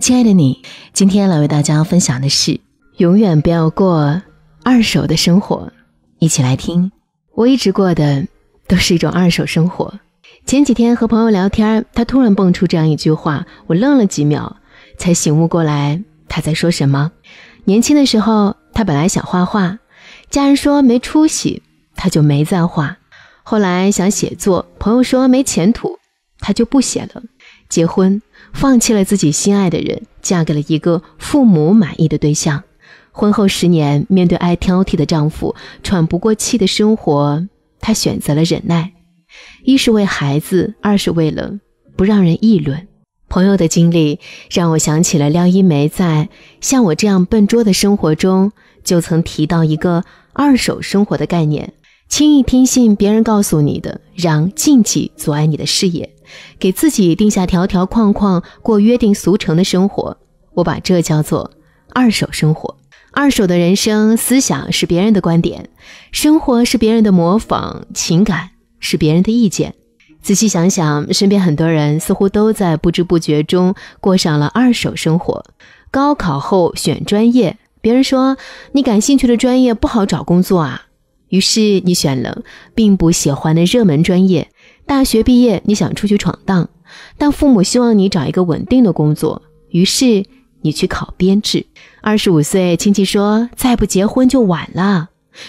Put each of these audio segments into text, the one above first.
亲爱的你，今天来为大家分享的是：永远不要过二手的生活。一起来听。我一直过的都是一种二手生活。前几天和朋友聊天，他突然蹦出这样一句话，我愣了几秒，才醒悟过来他在说什么。年轻的时候，他本来想画画，家人说没出息，他就没再画。后来想写作，朋友说没前途，他就不写了。结婚。放弃了自己心爱的人，嫁给了一个父母满意的对象。婚后十年，面对爱挑剔的丈夫、喘不过气的生活，她选择了忍耐。一是为孩子，二是为了不让人议论。朋友的经历让我想起了廖一梅在《像我这样笨拙的生活中》就曾提到一个“二手生活”的概念：轻易听信别人告诉你的，让禁忌阻碍你的视野。给自己定下条条框框，过约定俗成的生活，我把这叫做二手生活。二手的人生、思想是别人的观点，生活是别人的模仿，情感是别人的意见。仔细想想，身边很多人似乎都在不知不觉中过上了二手生活。高考后选专业，别人说你感兴趣的专业不好找工作啊，于是你选了并不喜欢的热门专业。大学毕业，你想出去闯荡，但父母希望你找一个稳定的工作，于是你去考编制。二十五岁，亲戚说再不结婚就晚了，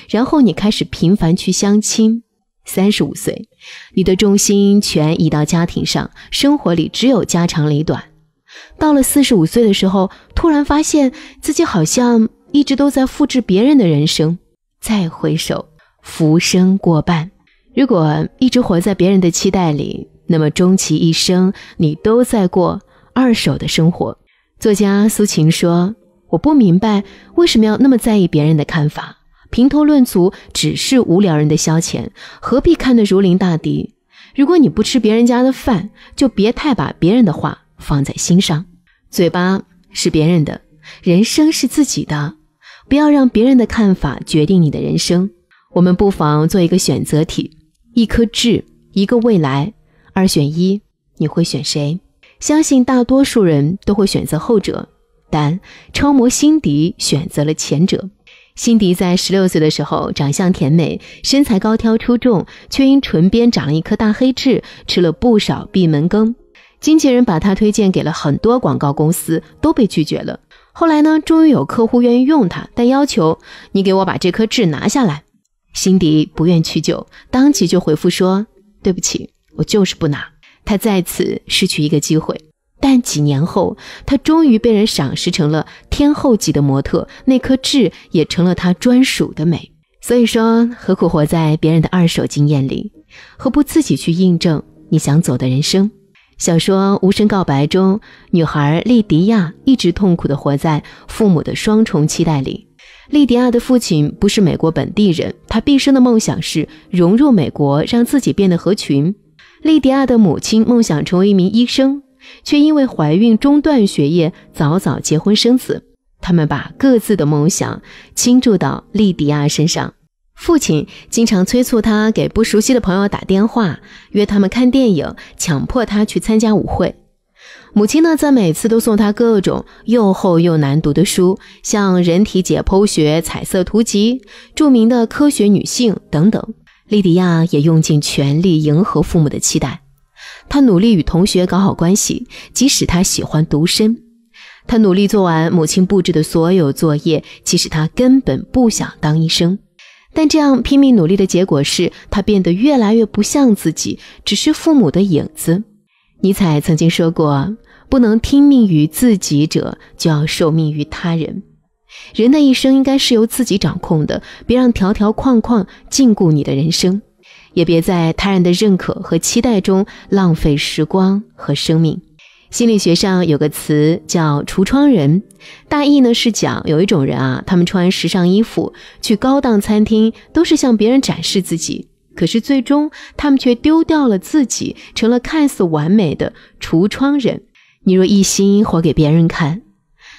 然后你开始频繁去相亲。三十五岁，你的重心全移到家庭上，生活里只有家长里短。到了四十五岁的时候，突然发现自己好像一直都在复制别人的人生，再回首，浮生过半。如果一直活在别人的期待里，那么终其一生，你都在过二手的生活。作家苏晴说：“我不明白为什么要那么在意别人的看法，评头论足只是无聊人的消遣，何必看得如临大敌？如果你不吃别人家的饭，就别太把别人的话放在心上。嘴巴是别人的，人生是自己的，不要让别人的看法决定你的人生。我们不妨做一个选择题。”一颗痣，一个未来，二选一，你会选谁？相信大多数人都会选择后者，但超模辛迪选择了前者。辛迪在十六岁的时候，长相甜美，身材高挑出众，却因唇边长了一颗大黑痣，吃了不少闭门羹。经纪人把她推荐给了很多广告公司，都被拒绝了。后来呢，终于有客户愿意用她，但要求你给我把这颗痣拿下来。辛迪不愿屈就，当即就回复说：“对不起，我就是不拿。”他再次失去一个机会。但几年后，他终于被人赏识，成了天后级的模特，那颗痣也成了他专属的美。所以说，何苦活在别人的二手经验里？何不自己去印证你想走的人生？小说《无声告白》中，女孩莉迪亚一直痛苦地活在父母的双重期待里。莉迪亚的父亲不是美国本地人，他毕生的梦想是融入美国，让自己变得合群。莉迪亚的母亲梦想成为一名医生，却因为怀孕中断学业，早早结婚生子。他们把各自的梦想倾注到莉迪亚身上。父亲经常催促她给不熟悉的朋友打电话，约他们看电影，强迫她去参加舞会。母亲呢，在每次都送他各种又厚又难读的书，像《人体解剖学彩色图集》、著名的《科学女性》等等。莉迪亚也用尽全力迎合父母的期待，她努力与同学搞好关系，即使她喜欢独身；她努力做完母亲布置的所有作业，即使她根本不想当医生。但这样拼命努力的结果是，她变得越来越不像自己，只是父母的影子。尼采曾经说过。不能听命于自己者，就要受命于他人。人的一生应该是由自己掌控的，别让条条框框禁锢你的人生，也别在他人的认可和期待中浪费时光和生命。心理学上有个词叫“橱窗人”，大意呢是讲有一种人啊，他们穿时尚衣服，去高档餐厅，都是向别人展示自己，可是最终他们却丢掉了自己，成了看似完美的橱窗人。你若一心活给别人看，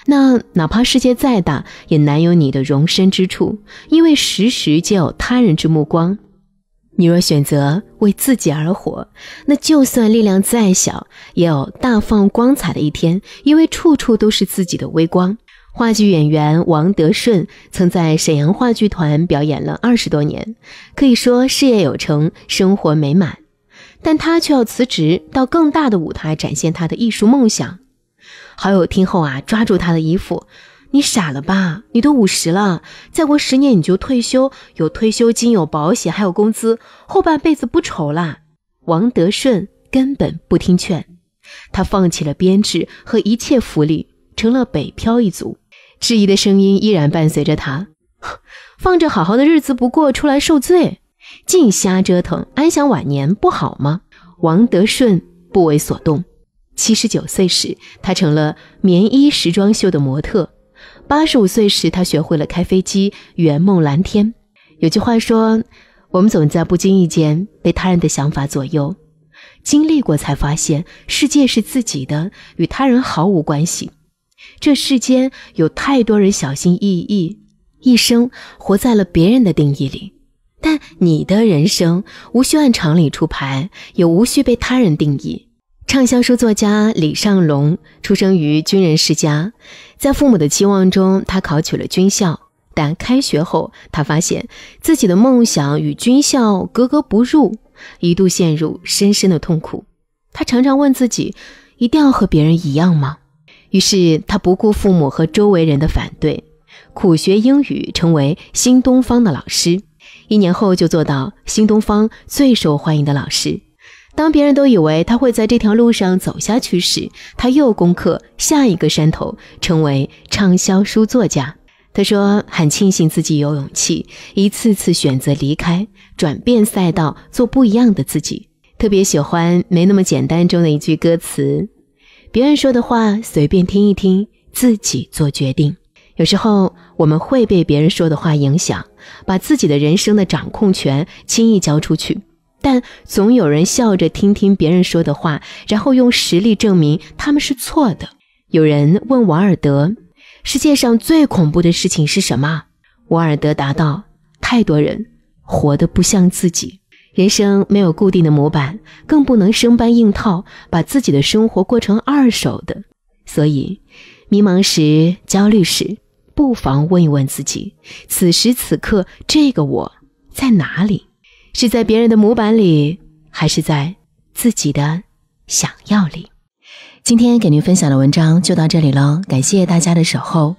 那哪怕世界再大，也难有你的容身之处，因为时时皆有他人之目光。你若选择为自己而活，那就算力量再小，也有大放光彩的一天，因为处处都是自己的微光。话剧演员王德顺曾在沈阳话剧团表演了二十多年，可以说事业有成，生活美满。但他却要辞职，到更大的舞台展现他的艺术梦想。好友听后啊，抓住他的衣服：“你傻了吧？你都五十了，再过十年你就退休，有退休金，有保险，还有工资，后半辈子不愁啦。”王德顺根本不听劝，他放弃了编制和一切福利，成了北漂一族。质疑的声音依然伴随着他，放着好好的日子不过，出来受罪。尽瞎折腾，安享晚年不好吗？王德顺不为所动。七十九岁时，他成了棉衣时装秀的模特；八十五岁时，他学会了开飞机，圆梦蓝天。有句话说：“我们总在不经意间被他人的想法左右，经历过才发现，世界是自己的，与他人毫无关系。”这世间有太多人小心翼翼，一生活在了别人的定义里。但你的人生无需按常理出牌，也无需被他人定义。畅销书作家李尚龙出生于军人世家，在父母的期望中，他考取了军校。但开学后，他发现自己的梦想与军校格格不入，一度陷入深深的痛苦。他常常问自己：一定要和别人一样吗？于是他不顾父母和周围人的反对，苦学英语，成为新东方的老师。一年后就做到新东方最受欢迎的老师。当别人都以为他会在这条路上走下去时，他又攻克下一个山头，成为畅销书作家。他说：“很庆幸自己有勇气，一次次选择离开，转变赛道，做不一样的自己。”特别喜欢《没那么简单》中的一句歌词：“别人说的话随便听一听，自己做决定。”有时候我们会被别人说的话影响，把自己的人生的掌控权轻易交出去。但总有人笑着听听别人说的话，然后用实力证明他们是错的。有人问瓦尔德，世界上最恐怖的事情是什么？瓦尔德答道：太多人活得不像自己。人生没有固定的模板，更不能生搬硬套，把自己的生活过成二手的。所以，迷茫时、焦虑时。不妨问一问自己，此时此刻这个我在哪里？是在别人的模板里，还是在自己的想要里？今天给您分享的文章就到这里了，感谢大家的守候。